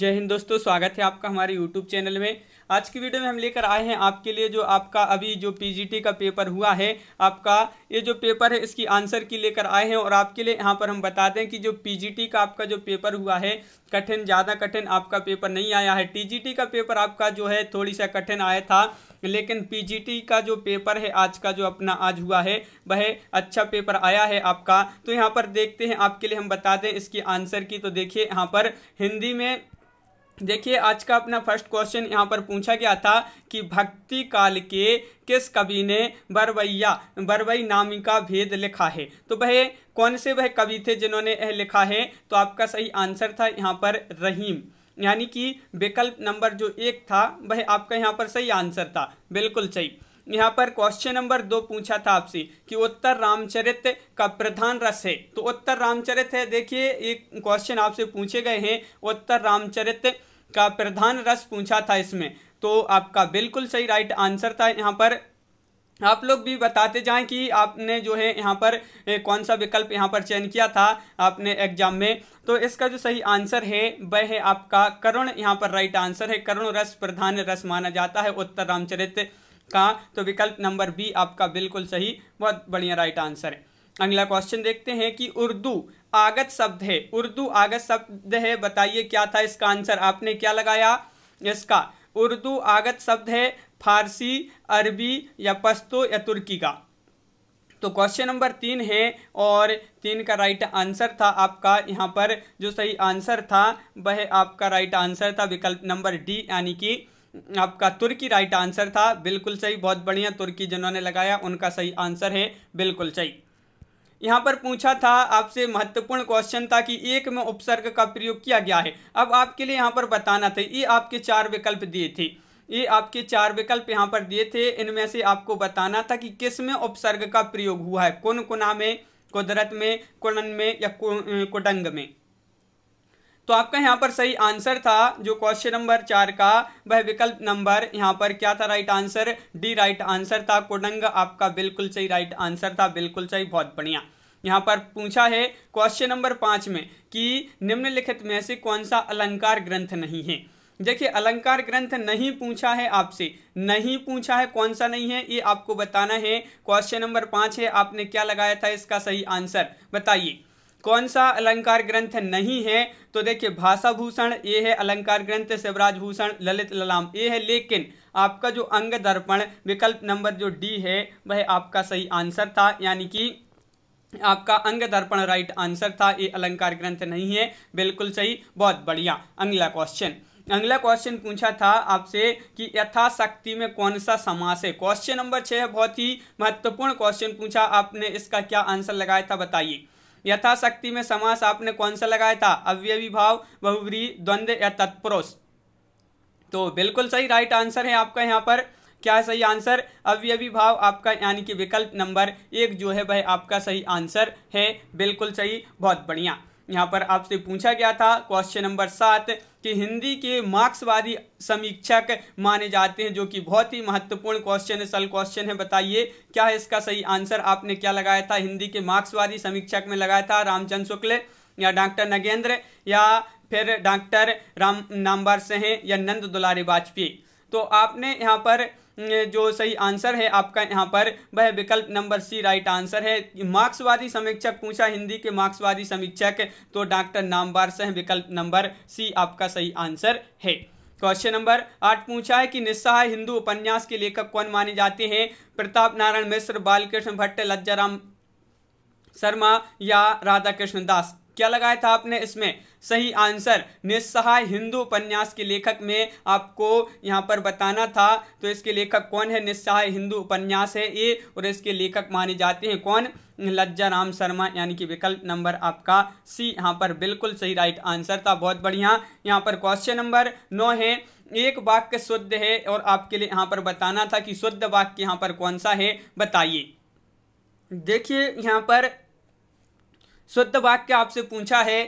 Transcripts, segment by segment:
जय हिंद दोस्तों स्वागत है आपका हमारे यूट्यूब चैनल में आज की वीडियो में हम लेकर आए हैं आपके लिए जो आपका अभी जो पीजीटी का पेपर हुआ है आपका ये जो पेपर है इसकी आंसर की लेकर आए हैं और आपके लिए यहाँ पर हम बता दें कि जो पीजीटी का आपका जो पेपर हुआ है कठिन ज़्यादा कठिन आपका पेपर नहीं आया है टी का पेपर आपका जो है थोड़ी सा कठिन आया था लेकिन पी का जो पेपर है आज का जो अपना आज हुआ है वह अच्छा पेपर आया है आपका तो यहाँ पर देखते हैं आपके लिए हम बता दें इसकी आंसर की तो देखिए यहाँ पर हिंदी में देखिए आज का अपना फर्स्ट क्वेश्चन यहाँ पर पूछा गया था कि भक्ति काल के किस कवि ने बरवैया बरवई नामिका भेद लिखा है तो वह कौन से वह कवि थे जिन्होंने यह लिखा है तो आपका सही आंसर था यहाँ पर रहीम यानी कि विकल्प नंबर जो एक था वह आपका यहाँ पर सही आंसर था बिल्कुल सही यहाँ पर क्वेश्चन नंबर दो पूछा था आपसे कि उत्तर रामचरित का प्रधान रस है तो उत्तर रामचरित है देखिए एक क्वेश्चन आपसे पूछे गए हैं उत्तर रामचरित का प्रधान रस पूछा था इसमें तो आपका बिल्कुल सही राइट आंसर था यहाँ पर आप लोग भी बताते जाएं कि आपने जो है यहाँ पर कौन सा विकल्प यहाँ पर चयन किया था आपने एग्जाम में तो इसका जो सही आंसर है वह है आपका करुण यहाँ पर राइट आंसर है करुण रस प्रधान रस माना जाता है उत्तर रामचरित का तो विकल्प नंबर बी आपका बिल्कुल सही बहुत बढ़िया राइट आंसर है अगला क्वेश्चन देखते हैं कि उर्दू आगत शब्द है उर्दू आगत शब्द है बताइए क्या था इसका आंसर आपने क्या लगाया इसका उर्दू आगत शब्द है फारसी अरबी या पश्तो या तुर्की का तो क्वेश्चन नंबर तीन है और तीन का राइट आंसर था आपका यहाँ पर जो सही आंसर था वह आपका राइट आंसर था विकल्प नंबर डी यानी कि आपका तुर्की राइट आंसर था बिल्कुल सही बहुत बढ़िया तुर्की जिन्होंने लगाया उनका सही आंसर है बिल्कुल सही यहाँ पर पूछा था आपसे महत्वपूर्ण क्वेश्चन था कि एक में उपसर्ग का प्रयोग किया गया है अब आपके लिए यहाँ पर बताना था ये आपके चार विकल्प दिए थे ये आपके चार विकल्प यहाँ पर दिए थे इनमें से आपको बताना था कि किस में उपसर्ग का प्रयोग हुआ है कुन कुना में कुदरत में कुणन में या कुडंग में तो आपका यहाँ पर सही आंसर था जो क्वेश्चन नंबर चार का वह विकल्प नंबर यहाँ पर क्या था right answer D right answer था कुडंग आपका बिल्कुल सही राइट आंसर था बिल्कुल सही बहुत बढ़िया यहाँ पर पूछा है क्वेश्चन नंबर पाँच में कि निम्नलिखित में से कौन सा अलंकार ग्रंथ नहीं है देखिए अलंकार ग्रंथ नहीं पूछा है आपसे नहीं पूछा है कौन सा नहीं है ये आपको बताना है क्वेश्चन नंबर पाँच है आपने क्या लगाया था इसका सही आंसर बताइए कौन सा अलंकार ग्रंथ नहीं है तो देखिए भाषा भूषण ये है अलंकार ग्रंथ शिवराज भूषण ललित ललाम ये है लेकिन आपका जो अंग दर्पण विकल्प नंबर जो डी है वह आपका सही आंसर था यानी कि आपका अंग दर्पण राइट आंसर था ये अलंकार ग्रंथ नहीं है बिल्कुल सही बहुत बढ़िया अगला क्वेश्चन अगला क्वेश्चन पूछा था आपसे कि यथाशक्ति में कौन सा समास है क्वेश्चन नंबर छः बहुत ही महत्वपूर्ण क्वेश्चन पूछा आपने इसका क्या आंसर लगाया था बताइए यथाशक्ति में समास आपने कौन सा लगाया था अव्यवी भाव बहुवरी द्वंद्व या तत्पुरुष तो बिल्कुल सही राइट आंसर है आपका यहाँ पर क्या है सही आंसर अभी भाव आपका यानी कि विकल्प नंबर एक जो है वह आपका सही आंसर है बिल्कुल सही बहुत बढ़िया यहाँ पर आपसे पूछा गया था क्वेश्चन नंबर सात कि हिंदी के मार्क्सवादी समीक्षक माने जाते हैं जो कि बहुत ही महत्वपूर्ण क्वेश्चन है सल क्वेश्चन है बताइए क्या है इसका सही आंसर आपने क्या लगाया था हिंदी के मार्क्सवादी समीक्षक में लगाया था रामचंद्र शुक्ल या डॉक्टर नगेंद्र या फिर डॉक्टर राम नामबार सिंह या नंद दुलारी वाजपेयी तो आपने यहाँ पर जो सही आंसर है आपका यहाँ पर वह विकल्प नंबर सी राइट आंसर है मार्क्सवादी समीक्षक पूछा हिंदी के मार्क्सवादी समीक्षक तो डॉक्टर नामबार सह विकल्प नंबर सी आपका सही आंसर है क्वेश्चन नंबर आठ पूछा है कि निस्सहाय हिंदू उपन्यास के लेखक कौन माने जाते हैं प्रताप नारायण मिश्र बालकृष्ण भट्ट लज्जाराम शर्मा या राधा कृष्ण दास क्या लगाया था आपने इसमें सही आंसर निस्सहाय हिंदू उपन्यास के लेखक में आपको यहाँ पर बताना था तो इसके लेखक कौन है निस्सहाय हिंदू उपन्यास है ये और इसके लेखक माने जाते हैं कौन लज्जा राम शर्मा यानी कि विकल्प नंबर आपका सी यहाँ पर बिल्कुल सही राइट आंसर था बहुत बढ़िया यहाँ पर क्वेश्चन नंबर नौ है एक वाक्य शुद्ध है और आपके लिए यहाँ पर बताना था कि शुद्ध वाक्य यहाँ पर कौन सा है बताइए देखिए यहाँ पर शुद्ध वाक्य आपसे पूछा है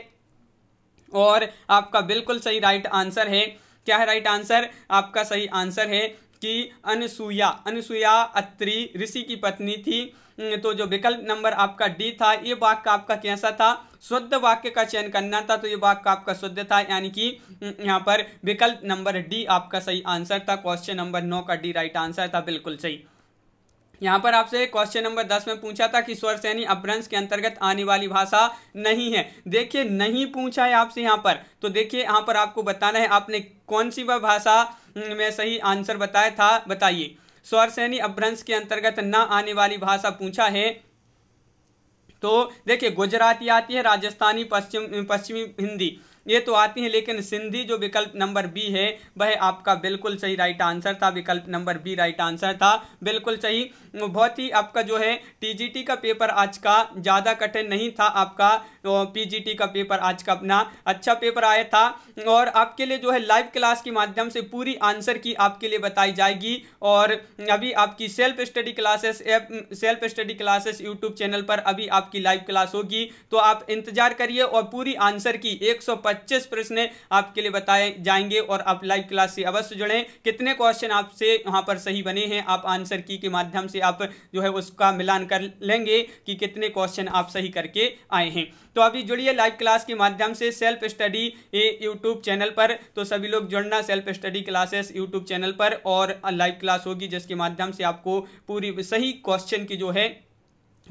और आपका बिल्कुल सही राइट आंसर है क्या है राइट आंसर आपका सही आंसर है कि अनसुया अनसुया अत्री ऋषि की पत्नी थी हम्म, तो जो विकल्प नंबर आपका डी था ये वाक्य आपका कैसा था शुद्ध वाक्य का चयन करना था तो ये वाक्य आपका शुद्ध था यानी कि हम्म, यहाँ पर विकल्प नंबर डी आपका सही आंसर था क्वेश्चन नंबर नौ का डी राइट आंसर था बिल्कुल सही यहाँ पर आपसे क्वेश्चन नंबर दस में पूछा था कि स्वर सैनी अपभ्रंश के अंतर्गत आने वाली भाषा नहीं है देखिए नहीं पूछा है आपसे यहाँ पर तो देखिए यहाँ पर आपको बताना है आपने कौन सी वह भाषा हम्म, में सही आंसर बताया था बताइए स्वर सैनी अपभ्रंश के अंतर्गत न आने वाली भाषा पूछा है तो देखिए गुजराती आती है राजस्थानी पश्चिम पश्चिमी हिंदी ये तो आती हैं लेकिन सिंधी जो विकल्प नंबर बी है वह आपका बिल्कुल सही राइट आंसर था विकल्प नंबर बी राइट आंसर था बिल्कुल सही बहुत ही आपका जो है टीजीटी का पेपर आज का ज़्यादा कठिन नहीं था आपका पीजीटी तो का पेपर आज का अपना अच्छा पेपर आया था और आपके लिए जो है लाइव क्लास के माध्यम से पूरी आंसर की आपके लिए बताई जाएगी और अभी आपकी self study classes app self study classes YouTube channel पर अभी आपकी लाइव क्लास होगी तो आप इंतजार करिए और पूरी आंसर की एक प्रश्न आपके लिए बताए जाएंगे और आप लाइव क्लास से अवश्य जुड़ें कितने क्वेश्चन आपसे यहाँ पर सही बने हैं आप आंसर की के माध्यम से आप जो है उसका मिलान कर लेंगे कि कितने क्वेश्चन आप सही करके आए हैं तो अभी जुड़िए लाइव क्लास के माध्यम से सेल्फ स्टडी यूट्यूब चैनल पर तो सभी लोग जुड़ना self study classes YouTube channel पर और लाइव क्लास होगी जिसके माध्यम से आपको पूरी सही क्वेश्चन की जो है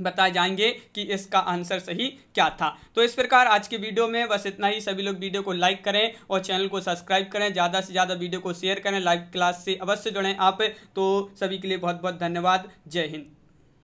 बताए जाएंगे कि इसका आंसर सही क्या था तो इस प्रकार आज की वीडियो में बस इतना ही सभी लोग वीडियो को लाइक करें और चैनल को सब्सक्राइब करें ज़्यादा से ज़्यादा वीडियो को शेयर करें लाइव क्लास से अवश्य जुड़ें आप तो सभी के लिए बहुत बहुत धन्यवाद जय हिंद